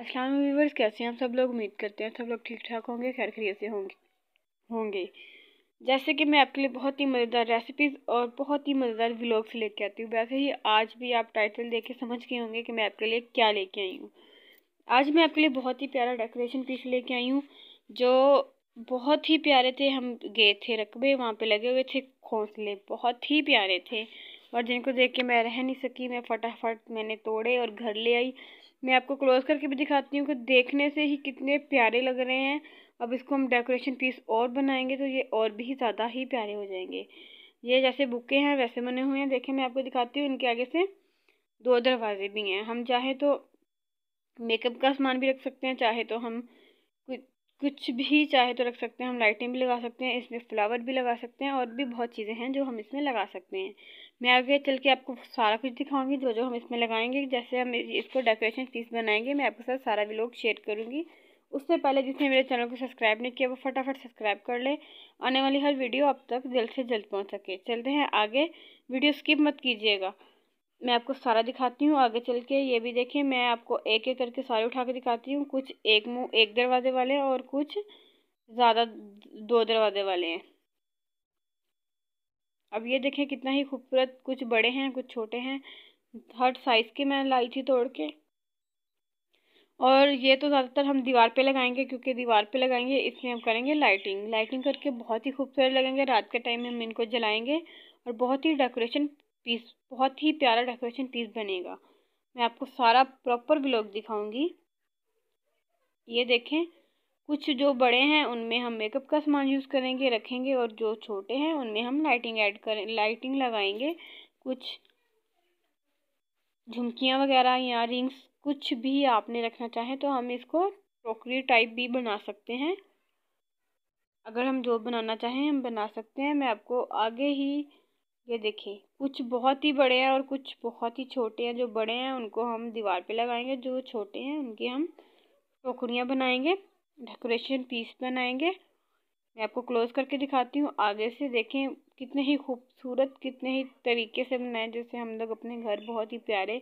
अस्सलाम व्यूवर्स कैसे हैं हम सब लोग उम्मीद करते हैं सब लोग ठीक ठाक होंगे खैर खरी से होंगे होंगे जैसे कि मैं आपके लिए बहुत ही मज़ेदार रेसिपीज़ और बहुत ही मज़ेदार व्लॉग्स लेके आती हूँ वैसे ही आज भी आप टाइटल देख के समझ गए होंगे कि मैं आपके लिए क्या लेके आई हूँ आज मैं आपके लिए बहुत ही प्यारा डेकोरेशन पीस लेके आई हूँ जो बहुत ही प्यारे थे हम गए थे रकबे वहाँ पर लगे हुए थे घोंसले बहुत ही प्यारे थे और जिनको देख के मैं रह नहीं सकी मैं फटाफट मैंने तोड़े और घर ले आई मैं आपको क्लोज़ करके भी दिखाती हूँ कि देखने से ही कितने प्यारे लग रहे हैं अब इसको हम डेकोरेशन पीस और बनाएंगे तो ये और भी ज़्यादा ही प्यारे हो जाएंगे ये जैसे बुके हैं वैसे बने हुए हैं देखें मैं आपको दिखाती हूँ इनके आगे से दो दरवाजे भी हैं हम चाहे तो मेकअप का सामान भी रख सकते हैं चाहे तो हम कुछ भी चाहे तो रख सकते हैं हम लाइटिंग भी लगा सकते हैं इसमें फ्लावर भी लगा सकते हैं और भी बहुत चीज़ें हैं जो हम इसमें लगा सकते हैं मैं आगे चल के आपको सारा कुछ दिखाऊंगी जो जो हम इसमें लगाएंगे जैसे हम इसको डेकोरेशन पीस बनाएंगे मैं आपके साथ सारा भी लोग शेयर करूँगी उससे पहले जिसने मेरे चैनल को सब्सक्राइब नहीं किया वो फटाफट सब्सक्राइब कर ले आने वाली हर वीडियो आप तक जल्द से जल्द पहुँच सके चलते हैं आगे वीडियो स्किप मत कीजिएगा मैं आपको सारा दिखाती हूँ आगे चल के ये भी देखें मैं आपको एक एक करके सारे उठा के दिखाती हूँ कुछ एक मुँह एक दरवाजे वाले हैं और कुछ ज़्यादा दो दरवाजे वाले हैं अब ये देखें कितना ही खूबसूरत कुछ बड़े हैं कुछ छोटे हैं हर साइज़ के मैं लाई थी तोड़ के और ये तो ज़्यादातर हम दीवार पे लगाएंगे क्योंकि दीवार पे लगाएंगे इसलिए हम करेंगे लाइटिंग लाइटिंग करके बहुत ही खूबसूरत लगेंगे रात के टाइम में हम इनको जलाएंगे और बहुत ही डेकोरेशन पीस बहुत ही प्यारा डेकोरेशन पीस बनेगा मैं आपको सारा प्रॉपर ब्लॉग दिखाऊंगी ये देखें कुछ जो बड़े हैं उनमें हम मेकअप का सामान यूज़ करेंगे रखेंगे और जो छोटे हैं उनमें हम लाइटिंग ऐड करें लाइटिंग लगाएंगे कुछ झुमकियाँ वगैरह या रिंग्स कुछ भी आपने रखना चाहे तो हम इसको टोकरी टाइप भी बना सकते हैं अगर हम जो बनाना चाहें हम बना सकते हैं मैं आपको आगे ही ये देखें कुछ बहुत ही बड़े हैं और कुछ बहुत ही छोटे हैं जो बड़े हैं उनको हम दीवार पे लगाएंगे जो छोटे हैं उनकी हम टोकरियाँ बनाएंगे डेकोरेशन पीस बनाएंगे मैं आपको क्लोज़ करके दिखाती हूँ आगे से देखें कितने ही खूबसूरत कितने ही तरीके से बनाए जैसे हम लोग अपने घर बहुत ही प्यारे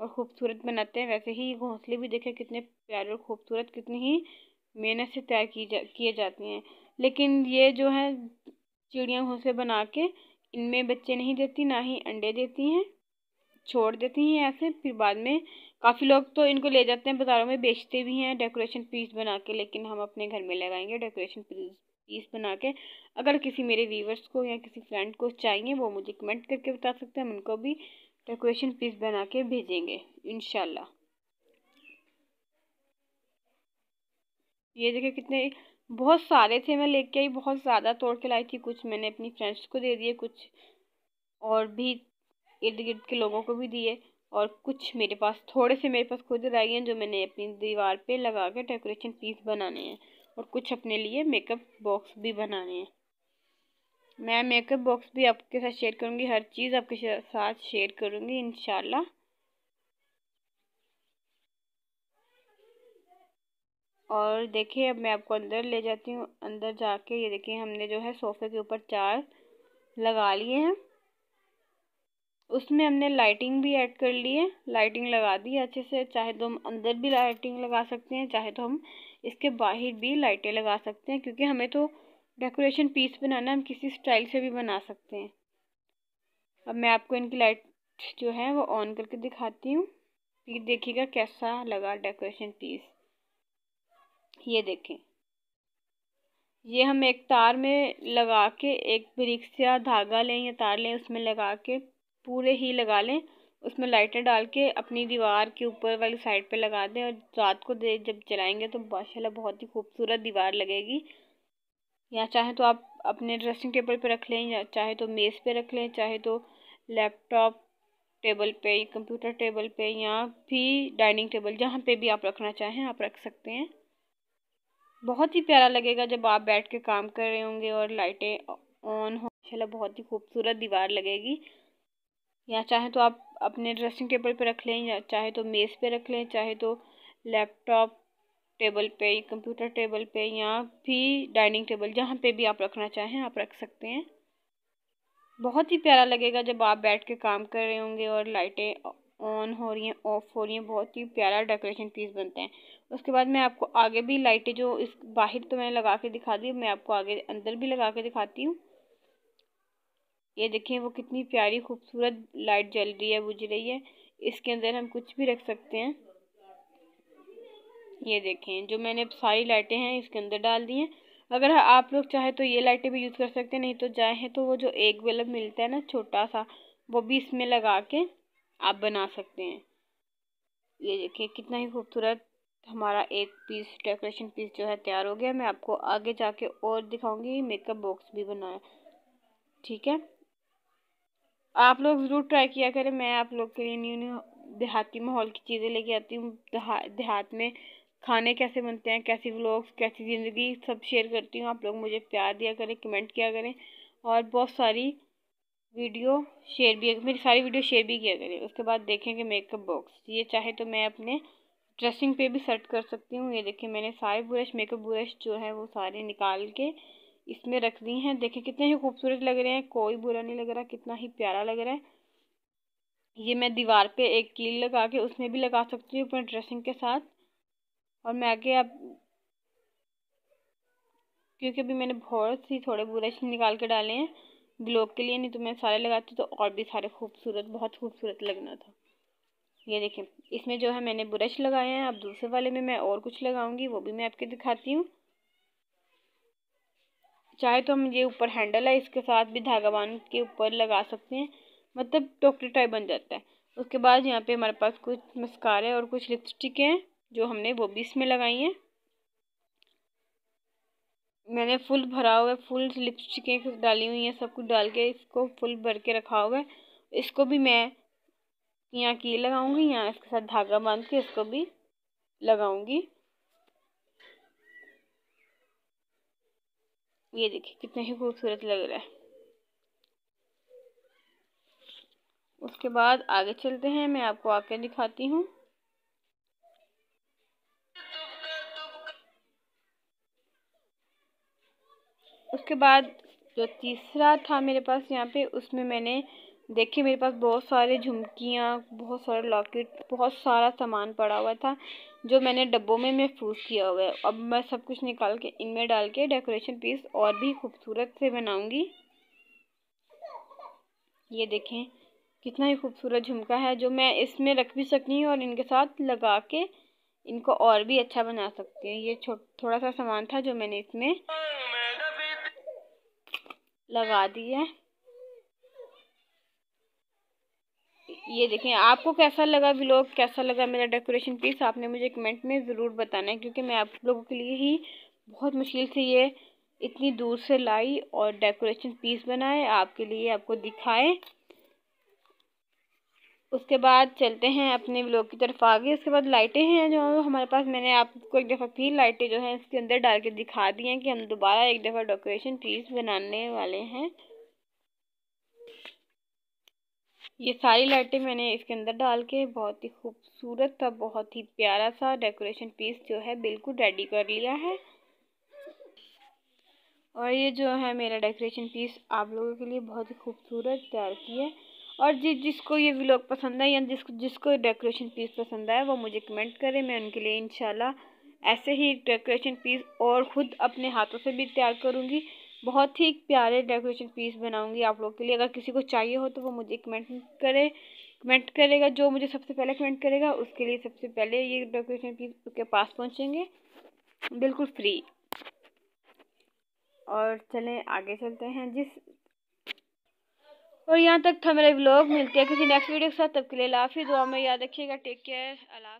और ख़ूबसूरत बनाते हैं वैसे ही घोंसले भी देखें कितने प्यारे और ख़ूबसूरत कितनी ही मेहनत से तैयार की जा किए जाती हैं लेकिन ये जो है चिड़िया घोंसले बना के इनमें बच्चे नहीं देती ना ही अंडे देती हैं छोड़ देती हैं ऐसे फिर बाद में काफ़ी लोग तो इनको ले जाते हैं बाज़ारों में बेचते भी हैं डेकोरेशन पीस बना के लेकिन हम अपने घर में लगाएंगे डेकोरेशन पीस पीस बना के अगर किसी मेरे व्यूवर्स को या किसी फ्रेंड को चाहिए वो मुझे कमेंट करके बता सकते हैं हम उनको भी डेकोरेशन पीस बना के भेजेंगे इन ये देखिए कितने बहुत सारे थे मैं लेके आई बहुत ज़्यादा तोड़ के लाई थी कुछ मैंने अपनी फ्रेंड्स को दे दिए कुछ और भी इर्द गिर्द के लोगों को भी दिए और कुछ मेरे पास थोड़े से मेरे पास खुद रह गए हैं जो मैंने अपनी दीवार पे लगा के डेकोरेशन पीस बनाने हैं और कुछ अपने लिए मेकअप बॉक्स भी बनाने हैं मैं मेकअप बॉक्स भी आपके साथ शेयर करूँगी हर चीज़ आपके साथ शेयर करूँगी इन और देखिए अब मैं आपको अंदर ले जाती हूँ अंदर जाके ये देखिए हमने जो है सोफ़े के ऊपर चार लगा लिए हैं उसमें हमने लाइटिंग भी ऐड कर ली है लाइटिंग लगा दी है अच्छे से चाहे तो हम अंदर भी लाइटिंग लगा सकते हैं चाहे तो हम इसके बाहर भी लाइटें लगा सकते हैं क्योंकि हमें तो डेकोरेशन पीस बनाना हम किसी स्टाइल से भी बना सकते हैं अब मैं आपको इनकी लाइट जो है वो ऑन करके दिखाती हूँ कि देखिएगा कैसा लगा डेकोरेशन पीस ये देखें ये हम एक तार में लगा के एक ब्रिक्स या धागा लें या तार लें उसमें लगा के पूरे ही लगा लें उसमें लाइटर डाल के अपनी दीवार के ऊपर वाली साइड पे लगा दें और रात को दे जब जलाएंगे तो माशाल्लाह बहुत ही खूबसूरत दीवार लगेगी या चाहे तो आप अपने ड्रेसिंग टेबल पे रख लें या चाहे तो मेज़ पे रख लें चाहे तो लैपटॉप टेबल पे कंप्यूटर टेबल पे या फिर डाइनिंग टेबल जहाँ पे भी आप रखना चाहें आप रख सकते हैं बहुत ही प्यारा लगेगा जब आप बैठ के काम कर रहे होंगे और लाइटें ऑन हो चलो बहुत ही खूबसूरत दीवार लगेगी या चाहे तो आप अपने ड्रेसिंग टेबल पर रख लें या चाहे तो मेज़ पर रख लें चाहे तो लैपटॉप टेबल पे कंप्यूटर टेबल पे या भी डाइनिंग टेबल जहाँ पे भी आप रखना चाहें आप रख सकते हैं बहुत ही प्यारा लगेगा जब आप बैठ के काम कर रहे होंगे और लाइटें ऑन हो रही हैं ऑफ हो रही हैं बहुत ही प्यारा डेकोरेशन पीस बनता है उसके बाद मैं आपको आगे भी लाइटें जो इस बाहर तो मैंने लगा के दिखा दी मैं आपको आगे अंदर भी लगा के दिखाती हूँ ये देखें वो कितनी प्यारी खूबसूरत लाइट जल रही है बुझ रही है इसके अंदर हम कुछ भी रख सकते हैं ये देखें जो मैंने सारी लाइटें हैं इसके अंदर डाल दी हैं अगर आप लोग चाहे तो ये लाइटें भी यूज़ कर सकते हैं नहीं तो चाहें तो वो जो एक बल्ब मिलता है ना छोटा सा वो भी इसमें लगा के आप बना सकते हैं ये देखिए कितना ही खूबसूरत हमारा एक पीस डेकोरेशन पीस जो है तैयार हो गया मैं आपको आगे जाके और दिखाऊंगी मेकअप बॉक्स भी बनाया ठीक है आप लोग ज़रूर ट्राई किया करें मैं आप लोग के लिए न्यू न्यू देहाती माहौल की चीज़ें लेके आती हूँ देहात में खाने कैसे बनते हैं कैसी व्लॉग्स कैसी ज़िंदगी सब शेयर करती हूँ आप लोग मुझे प्यार दिया करें कमेंट किया करें और बहुत सारी वीडियो शेयर भी मेरी सारी वीडियो शेयर भी किया करें उसके बाद देखेंगे मेकअप बॉक्स ये चाहे तो मैं अपने ड्रेसिंग पे भी सेट कर सकती हूँ ये देखिए मैंने सारे ब्रश मेकअप ब्रश जो है वो सारे निकाल के इसमें रख दी हैं देखिए कितने ही खूबसूरत लग रहे हैं कोई बुरा नहीं लग रहा कितना ही प्यारा लग रहा है ये मैं दीवार पे एक कील लगा के उसमें भी लगा सकती हूँ अपने ड्रेसिंग के साथ और मैं आगे अब क्योंकि अभी मैंने बहुत सी थोड़े ब्रश निकाल के डाले हैं ग्लोब के लिए नहीं तो मैं सारे लगाती तो और भी सारे खूबसूरत बहुत खूबसूरत लगना था ये देखें इसमें जो है मैंने ब्रश लगाए हैं अब दूसरे वाले में मैं और कुछ लगाऊंगी वो भी मैं आपके दिखाती हूँ चाहे तो हम ये ऊपर हैंडल है इसके साथ भी धागा बांध के ऊपर लगा सकते हैं मतलब डॉक्टर टाइप बन जाता है उसके बाद यहाँ पे हमारे पास कुछ मस्कारे और कुछ लिपस्टिक हैं जो हमने वो भी इसमें लगाई हैं मैंने फुल भरा हुआ है फुल लिपस्टिकें डाली हुई हैं सब कुछ डाल के इसको फुल भर के रखा हुआ है इसको भी मैं यहाँ की लगाऊंगी यहाँ इसके साथ धागा बांध के इसको भी लगाऊंगी ये देखिए कितना ही खूबसूरत लग रहा है उसके बाद आगे चलते हैं मैं आपको आके दिखाती हूँ उसके बाद जो तीसरा था मेरे पास यहाँ पे उसमें मैंने देखे मेरे पास बहुत सारे झुमकियाँ बहुत सारे लॉकेट बहुत सारा सामान पड़ा हुआ था जो मैंने डब्बों में महफूज किया हुआ है अब मैं सब कुछ निकाल के इनमें डाल के डेकोरेशन पीस और भी खूबसूरत से बनाऊंगी ये देखें कितना ही खूबसूरत झुमका है जो मैं इसमें रख भी सकती हूँ और इनके साथ लगा के इनको और भी अच्छा बना सकती हूँ ये थोड़ा सा सामान था जो मैंने इसमें लगा दी है ये देखें आपको कैसा लगा व्लॉग कैसा लगा मेरा डेकोरेशन पीस आपने मुझे कमेंट में ज़रूर बताना है क्योंकि मैं आप लोगों के लिए ही बहुत मुश्किल से ये इतनी दूर से लाई और डेकोरेशन पीस बनाए आपके लिए आपको दिखाए उसके बाद चलते हैं अपने ब्लॉग की तरफ आगे उसके बाद लाइटें हैं जो हमारे पास मैंने आपको एक दफ़ा फिर लाइटें जो हैं इसके अंदर डाल के दिखा दी हैं कि हम दोबारा एक दफ़ा डेकोरेशन पीस बनाने वाले हैं ये सारी लाइटें मैंने इसके अंदर डाल के बहुत ही खूबसूरत था बहुत ही प्यारा सा डेकोरेशन पीस जो है बिल्कुल रेडी कर लिया है और ये जो है मेरा डेकोरेशन पीस आप लोगों के लिए बहुत ही खूबसूरत तैयार किया है और जिस जिसको ये व्लॉग पसंद है या जिसको जिसको डेकोरेशन पीस पसंद है वो मुझे कमेंट करें मैं उनके लिए इन ऐसे ही डेकोरेशन पीस और ख़ुद अपने हाथों से भी तैयार करूँगी बहुत ही प्यारे डेकोरेशन पीस बनाऊँगी आप लोग के लिए अगर किसी को चाहिए हो तो वो मुझे कमेंट करे कमेंट करेगा जो मुझे सबसे पहले कमेंट करेगा उसके लिए सबसे पहले ये डेकोरेशन पीस उसके पास पहुँचेंगे बिल्कुल फ्री और चलें आगे चलते हैं जिस और यहाँ तक था मेरा ब्लॉग मिलते हैं किसी नेक्स्ट वीडियो के साथ तब के लिए लाफी दुआ में याद रखिएगा टेक केयर अल्लाह